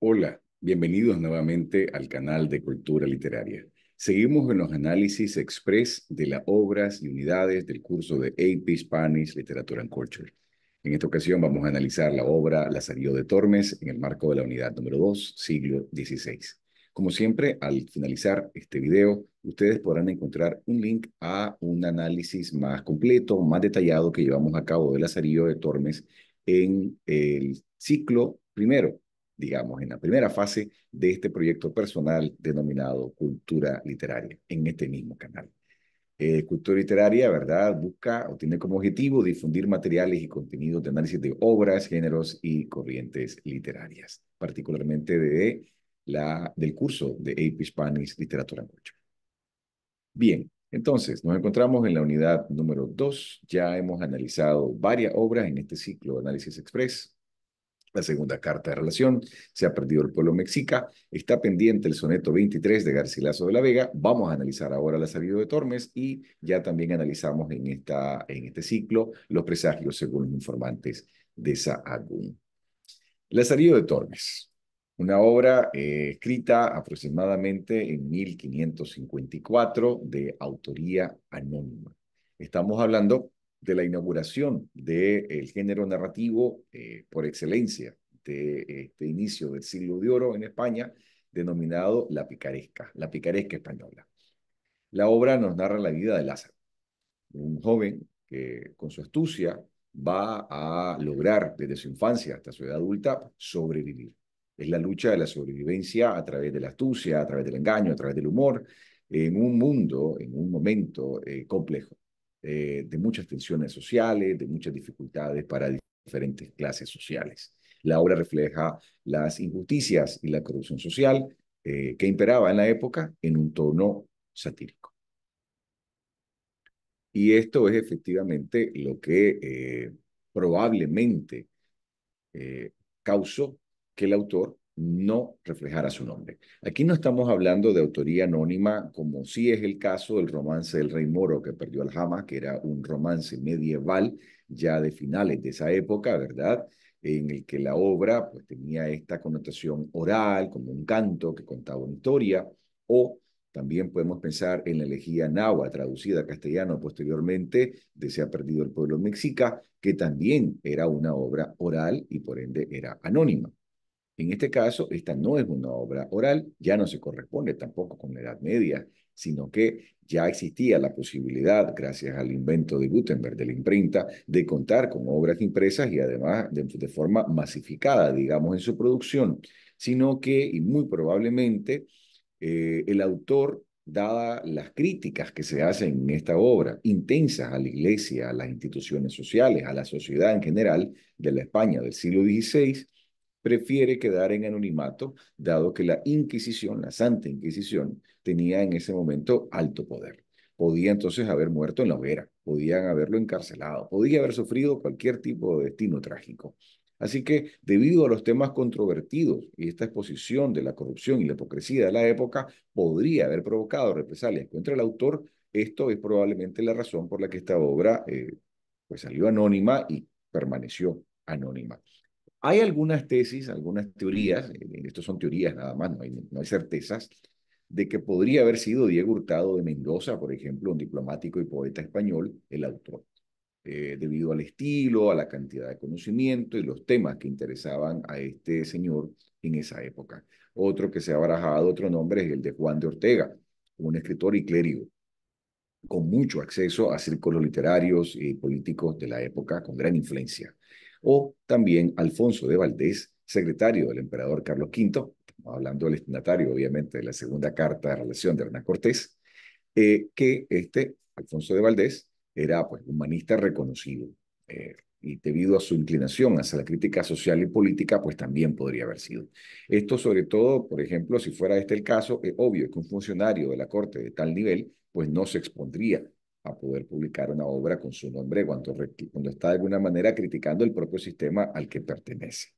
Hola, bienvenidos nuevamente al canal de Cultura Literaria. Seguimos en los análisis express de las obras y unidades del curso de AP Spanish Literature and Culture. En esta ocasión vamos a analizar la obra Lazarillo de Tormes en el marco de la unidad número 2, siglo XVI. Como siempre, al finalizar este video, ustedes podrán encontrar un link a un análisis más completo, más detallado que llevamos a cabo de Lazarillo de Tormes en el ciclo primero digamos, en la primera fase de este proyecto personal denominado Cultura Literaria, en este mismo canal. Eh, cultura literaria, ¿verdad? Busca o tiene como objetivo difundir materiales y contenidos de análisis de obras, géneros y corrientes literarias, particularmente de la, del curso de AP Spanish Literatura mucho Bien, entonces nos encontramos en la unidad número 2. Ya hemos analizado varias obras en este ciclo de Análisis Express. La segunda carta de relación, se ha perdido el pueblo mexica, está pendiente el soneto 23 de Garcilaso de la Vega, vamos a analizar ahora la salida de Tormes y ya también analizamos en, esta, en este ciclo los presagios según los informantes de Sahagún. salida de Tormes, una obra eh, escrita aproximadamente en 1554 de autoría anónima. Estamos hablando de la inauguración del género narrativo eh, por excelencia de este inicio del siglo de oro en España, denominado La Picaresca, La Picaresca Española. La obra nos narra la vida de Lázaro, un joven que con su astucia va a lograr desde su infancia hasta su edad adulta sobrevivir. Es la lucha de la sobrevivencia a través de la astucia, a través del engaño, a través del humor, en un mundo, en un momento eh, complejo. Eh, de muchas tensiones sociales, de muchas dificultades para diferentes clases sociales. La obra refleja las injusticias y la corrupción social eh, que imperaba en la época en un tono satírico. Y esto es efectivamente lo que eh, probablemente causó que el autor no reflejara su nombre. Aquí no estamos hablando de autoría anónima, como sí es el caso del romance del rey moro que perdió al Jama, que era un romance medieval ya de finales de esa época, ¿verdad? En el que la obra pues, tenía esta connotación oral, como un canto que contaba una historia, o también podemos pensar en la elegía nahua traducida a castellano posteriormente, de Se ha perdido el pueblo mexica, que también era una obra oral y por ende era anónima. En este caso, esta no es una obra oral, ya no se corresponde tampoco con la Edad Media, sino que ya existía la posibilidad, gracias al invento de Gutenberg, de la imprenta, de contar con obras impresas y además de, forma masificada, digamos, en su producción, sino que, y muy probablemente, eh, el autor dadas las críticas que se hacen en esta obra, intensas a la iglesia, a las instituciones sociales, a la sociedad en general de la España del siglo XVI, prefiere quedar en anonimato, dado que la Inquisición, la Santa Inquisición, tenía en ese momento alto poder. Podía entonces haber muerto en la hoguera, podían haberlo encarcelado, podía haber sufrido cualquier tipo de destino trágico. Así que, debido a los temas controvertidos y esta exposición de la corrupción y la hipocresía de la época, podría haber provocado represalias contra el autor. Esto es probablemente la razón por la que esta obra eh, pues salió anónima y permaneció anónima. Hay algunas tesis, algunas teorías, eh, esto son teorías nada más, no hay, certezas, de que podría haber sido Diego Hurtado de Mendoza, por ejemplo, un diplomático y poeta español, el autor, eh, debido al estilo, a la cantidad de conocimiento y los temas que interesaban a este señor en esa época. Otro que se ha barajado, otro nombre es el de Juan de Ortega, un escritor y clérigo, con mucho acceso a círculos literarios y políticos de la época, con gran influencia o también Alfonso de Valdés, secretario del emperador Carlos V, hablando del destinatario, obviamente, de la segunda carta de relación de Hernán Cortés, eh, que este, Alfonso de Valdés, era pues, humanista reconocido eh, y debido a su inclinación hacia la crítica social y política, pues también podría haber sido. Esto sobre todo, por ejemplo, si fuera este el caso, es obvio que un funcionario de la corte de tal nivel, pues no se expondría a poder publicar una obra con su nombre cuando, está de alguna manera criticando el propio sistema al que pertenece.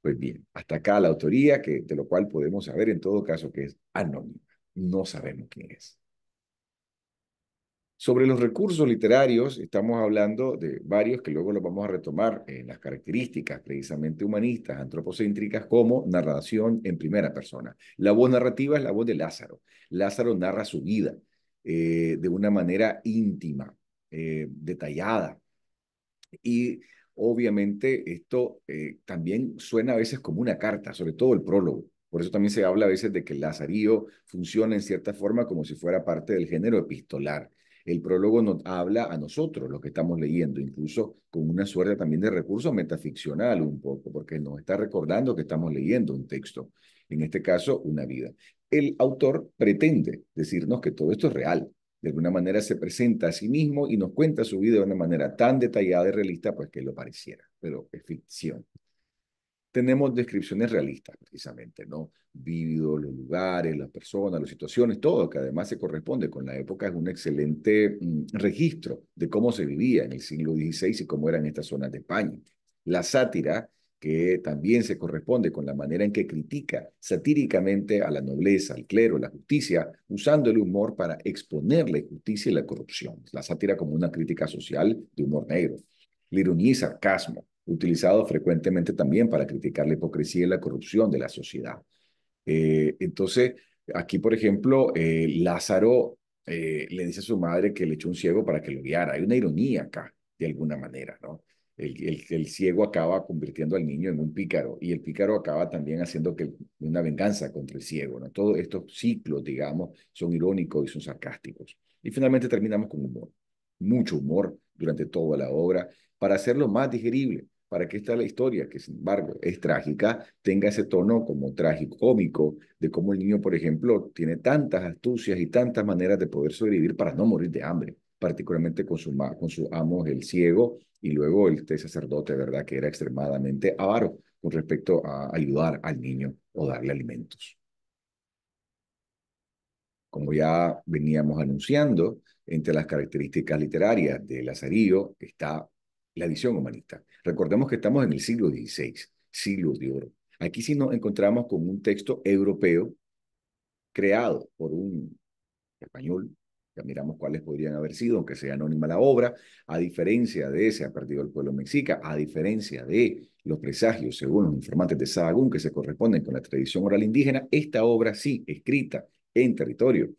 Pues bien, hasta acá la autoría, que, de lo cual podemos saber en todo caso que es anónima. No sabemos quién es. Sobre los recursos literarios, estamos hablando de varios que luego los vamos a retomar en las características precisamente humanistas, antropocéntricas, como narración en primera persona. La voz narrativa es la voz de Lázaro. Lázaro narra su vida. Eh, de una manera íntima, eh, detallada. Y obviamente esto eh, también suena a veces como una carta, sobre todo el prólogo. Por eso también se habla a veces de que el Lazarío funciona en cierta forma como si fuera parte del género epistolar. El prólogo nos habla a nosotros, lo que estamos leyendo, incluso con una suerte también de recurso metaficcional un poco, porque nos está recordando que estamos leyendo un texto en este caso una vida. El autor pretende decirnos que todo esto es real. De alguna manera se presenta a sí mismo y nos cuenta su vida de una manera tan detallada y realista, pues que lo pareciera, pero es ficción. Tenemos descripciones realistas, precisamente, ¿no? Vívidos, los lugares, las personas, las situaciones, todo, que además se corresponde con la época, es un excelente mm, registro de cómo se vivía en el siglo XVI y cómo eran estas zonas de España. La sátira que también se corresponde con la manera en que critica satíricamente a la nobleza, al clero, la justicia, usando el humor para exponer la injusticia y la corrupción. La sátira como una crítica social de humor negro. La ironía y sarcasmo, utilizado frecuentemente también para criticar la hipocresía y la corrupción de la sociedad. Eh, entonces, aquí, por ejemplo, eh, Lázaro eh, le dice a su madre que le echó un ciego para que lo guiara. Hay una ironía acá, de alguna manera, ¿no? el, ciego acaba convirtiendo al niño en un pícaro y el pícaro acaba también haciendo que una venganza contra el ciego. ¿no? Todos estos ciclos, digamos, son irónicos y son sarcásticos. Y finalmente terminamos con humor, mucho humor durante toda la obra para hacerlo más digerible, para que esta la historia, que sin embargo es trágica, tenga ese tono como trágico, cómico, de cómo el niño, por ejemplo, tiene tantas astucias y tantas maneras de poder sobrevivir para no morir de hambre particularmente con su, con amo el ciego y luego el este sacerdote, ¿verdad? Que era extremadamente avaro con respecto a ayudar al niño o darle alimentos. Como ya veníamos anunciando, entre las características literarias de Lazarillo está la visión humanista. Recordemos que estamos en el siglo XVI, siglo de oro. Aquí sí nos encontramos con un texto europeo creado por un español ya miramos cuáles podrían haber sido, aunque sea anónima la obra, a diferencia de se ha perdido el pueblo mexica, a diferencia de los presagios, según los informantes de Sahagún, que se corresponden con la tradición oral indígena, esta obra sí, escrita en territorio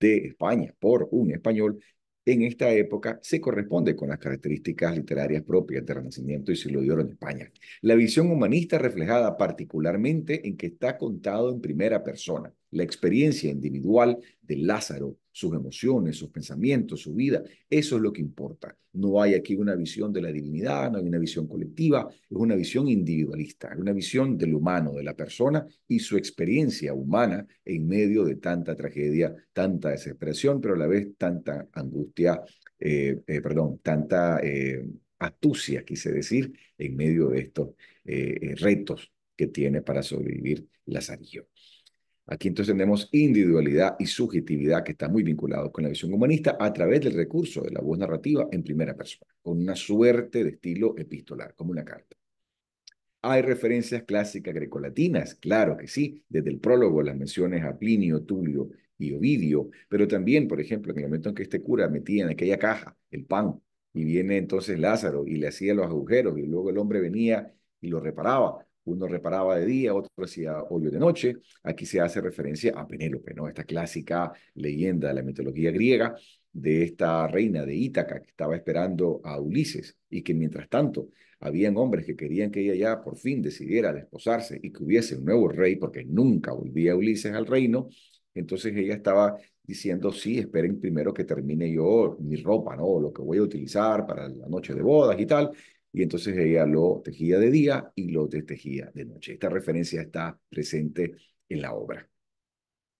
de España por un español, en esta época se corresponde con las características literarias propias del Renacimiento y siglo de oro en España. La visión humanista reflejada particularmente en que está contado en primera persona la experiencia individual de Lázaro, sus emociones, sus pensamientos, su vida, eso es lo que importa. No hay aquí una visión de la divinidad, no hay una visión colectiva, es una visión individualista, es una visión del humano, de la persona y su experiencia humana en medio de tanta tragedia, tanta desesperación, pero a la vez tanta angustia, eh, eh, perdón, tanta eh, astucia, quise decir, en medio de estos retos que tiene para sobrevivir Lazarillo. Aquí entonces tenemos individualidad y subjetividad que están muy vinculados con la visión humanista a través del recurso de la voz narrativa en primera persona, con una suerte de estilo epistolar, como una carta. Hay referencias clásicas grecolatinas, claro que sí, desde el prólogo las menciones a Plinio, Tulio y Ovidio, pero también, por ejemplo, en el momento en que este cura metía en aquella caja el pan y viene entonces Lázaro y le hacía los agujeros y luego el hombre venía y lo reparaba. Uno reparaba de día, otro hacía hoyo de noche. Aquí se hace referencia a Penélope, ¿no? Esta clásica leyenda de la mitología griega de esta reina de Ítaca que estaba esperando a Ulises y que mientras tanto habían hombres que querían que ella ya por fin decidiera desposarse y que hubiese un nuevo rey porque nunca volvía Ulises al reino. Entonces ella estaba diciendo, sí, esperen primero que termine yo mi ropa, ¿no? Lo que voy a utilizar para la noche de bodas y tal y entonces ella lo tejía de día y lo tejía de noche. Esta referencia está presente en la obra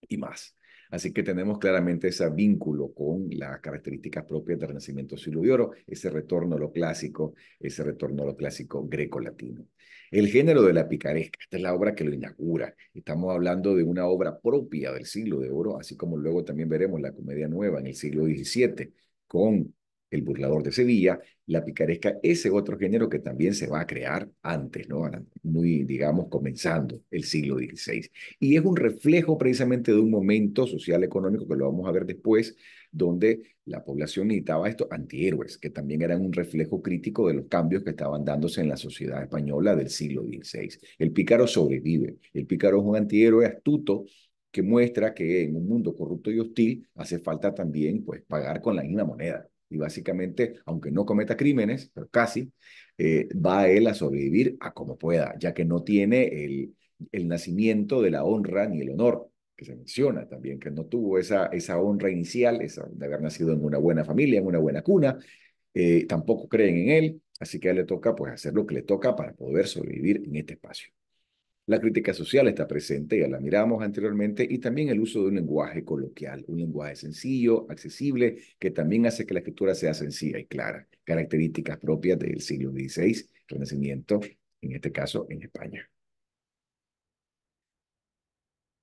y más. Así que tenemos claramente ese vínculo con las características propias del Renacimiento siglo de oro, ese retorno a lo clásico, ese retorno a lo clásico greco-latino. El género de la picaresca, esta es la obra que lo inaugura. Estamos hablando de una obra propia del siglo de oro, así como luego también veremos la comedia nueva en el siglo XVII, con el burlador de Sevilla, la picaresca, ese otro género que también se va a crear antes, ¿no? Muy, digamos, comenzando el siglo XVI. Y es un reflejo precisamente de un momento social económico que lo vamos a ver después, donde la población necesitaba estos antihéroes, que también eran un reflejo crítico de los cambios que estaban dándose en la sociedad española del siglo XVI. El pícaro sobrevive, el pícaro es un antihéroe astuto que muestra que en un mundo corrupto y hostil hace falta también pues pagar con la misma moneda y básicamente, aunque no cometa crímenes, pero casi, eh, va a él a sobrevivir a como pueda, ya que no tiene el, el nacimiento de la honra ni el honor, que se menciona también, que no tuvo esa, esa honra inicial, esa, de haber nacido en una buena familia, en una buena cuna, eh, tampoco creen en él, así que a él le toca pues hacer lo que le toca para poder sobrevivir en este espacio. La crítica social está presente, ya la miramos anteriormente, y también el uso de un lenguaje coloquial, un lenguaje sencillo, accesible, que también hace que la escritura sea sencilla y clara, características propias del siglo XVI, Renacimiento, en este caso en España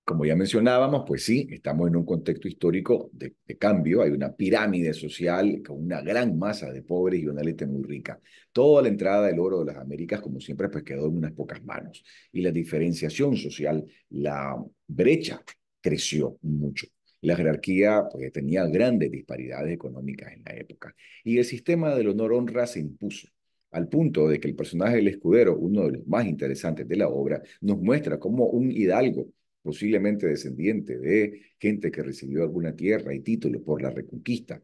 como ya mencionábamos, pues sí, estamos en un contexto histórico de, cambio, hay una pirámide social con una gran masa de pobres y una élite muy rica. Toda la entrada del oro de las Américas, como siempre, pues quedó en unas pocas manos. Y la diferenciación social, la brecha creció mucho. La jerarquía pues, tenía grandes disparidades económicas en la época. Y el sistema del honor-honra se impuso al punto de que el personaje del escudero, uno de los más interesantes de la obra, nos muestra cómo un hidalgo posiblemente descendiente de gente que recibió alguna tierra y título por la reconquista.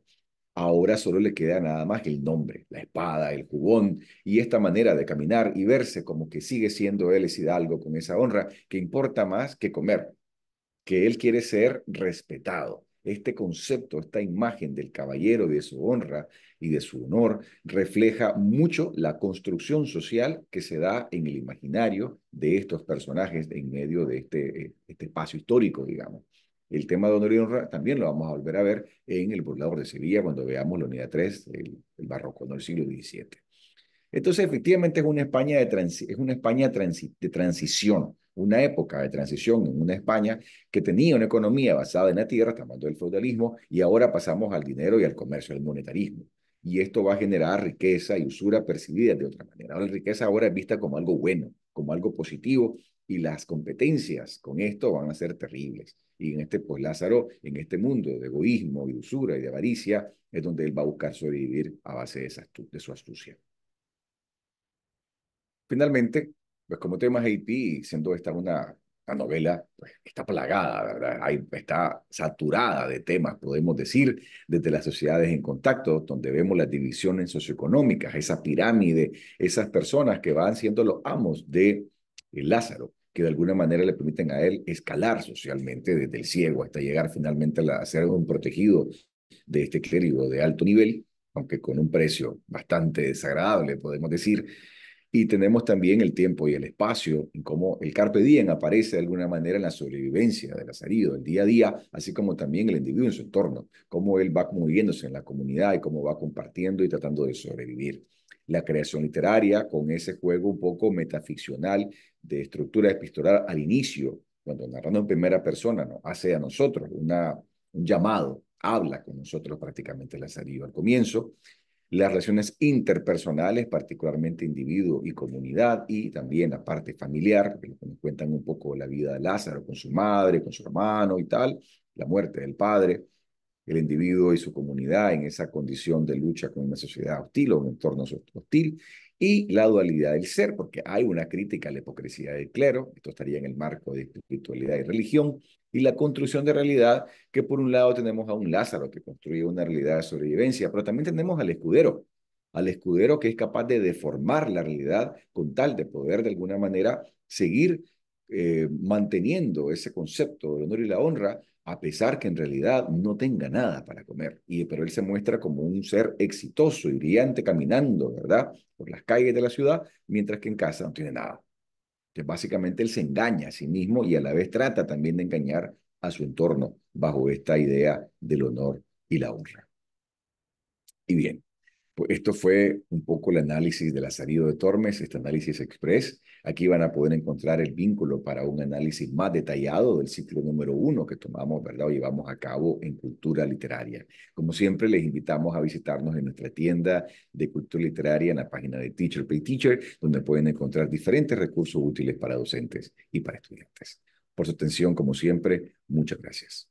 Ahora solo le queda nada más el nombre, la espada, el jubón y esta manera de caminar y verse como que sigue siendo él es hidalgo con esa honra que importa más que comer, que él quiere ser respetado. Este concepto, esta imagen del caballero, de su honra y de su honor, refleja mucho la construcción social que se da en el imaginario de estos personajes en medio de este, eh, este espacio histórico, digamos. El tema de honor y honra también lo vamos a volver a ver en el burlador de Sevilla cuando veamos la unidad 3, el, barroco del el siglo XVII. Entonces, efectivamente, es una España de, es una España de transición una época de transición en una España que tenía una economía basada en la tierra, estamos el feudalismo, y ahora pasamos al dinero y al comercio, al monetarismo. Y esto va a generar riqueza y usura percibida de otra manera. la riqueza ahora es vista como algo bueno, como algo positivo, y las competencias con esto van a ser terribles. Y en este, pues Lázaro, en este mundo de egoísmo y usura y de avaricia, es donde él va a buscar sobrevivir a base de su astucia. Finalmente, pues como temas Haití, siendo esta una, una novela pues, está plagada, está saturada de temas, podemos decir, desde las sociedades en contacto, donde vemos las divisiones socioeconómicas, esa pirámide, esas personas que van siendo los amos de eh, Lázaro que de alguna manera le permiten a él escalar socialmente desde el ciego hasta llegar finalmente a ser un protegido de este clérigo de alto nivel, aunque con un precio bastante desagradable, podemos decir, y tenemos también el tiempo y el espacio, como el carpe diem aparece de alguna manera en la sobrevivencia del azarido, el día a día, así como también el individuo en su entorno, cómo él va moviéndose en la comunidad y cómo va compartiendo y tratando de sobrevivir. La creación literaria con ese juego un poco metaficcional de estructura epistolar al inicio, cuando narrando en primera persona no hace a nosotros una, un llamado, habla con nosotros prácticamente el al comienzo las relaciones interpersonales, particularmente individuo y comunidad, y también la parte familiar, que nos cuentan un poco la vida de Lázaro con su madre, con su hermano y tal, la muerte del padre, el individuo y su comunidad en esa condición de lucha con una sociedad hostil o un entorno hostil, y la dualidad del ser, porque hay una crítica a la hipocresía del clero, esto estaría en el marco de espiritualidad y religión, y la construcción de realidad, que por un lado tenemos a un Lázaro que construye una realidad de sobrevivencia, pero también tenemos al escudero, al escudero que es capaz de deformar la realidad con tal de poder de alguna manera seguir eh, manteniendo ese concepto del honor y la honra, a pesar que en realidad no tenga nada para comer. Y, pero él se muestra como un ser exitoso y brillante caminando, ¿verdad? Por las calles de la ciudad, mientras que en casa no tiene nada. Entonces, básicamente él se engaña a sí mismo y a la vez trata también de engañar a su entorno bajo esta idea del honor y la honra. Y bien, pues, esto fue un poco el análisis de la salida de Tormes, este análisis express. Aquí van a poder encontrar el vínculo para un análisis más detallado del ciclo número uno que tomamos, ¿verdad? O llevamos a cabo en cultura literaria. Como siempre, les invitamos a visitarnos en nuestra tienda de cultura literaria en la página de Teacher Pay Teacher, donde pueden encontrar diferentes recursos útiles para docentes y para estudiantes. Por su atención, como siempre, muchas gracias.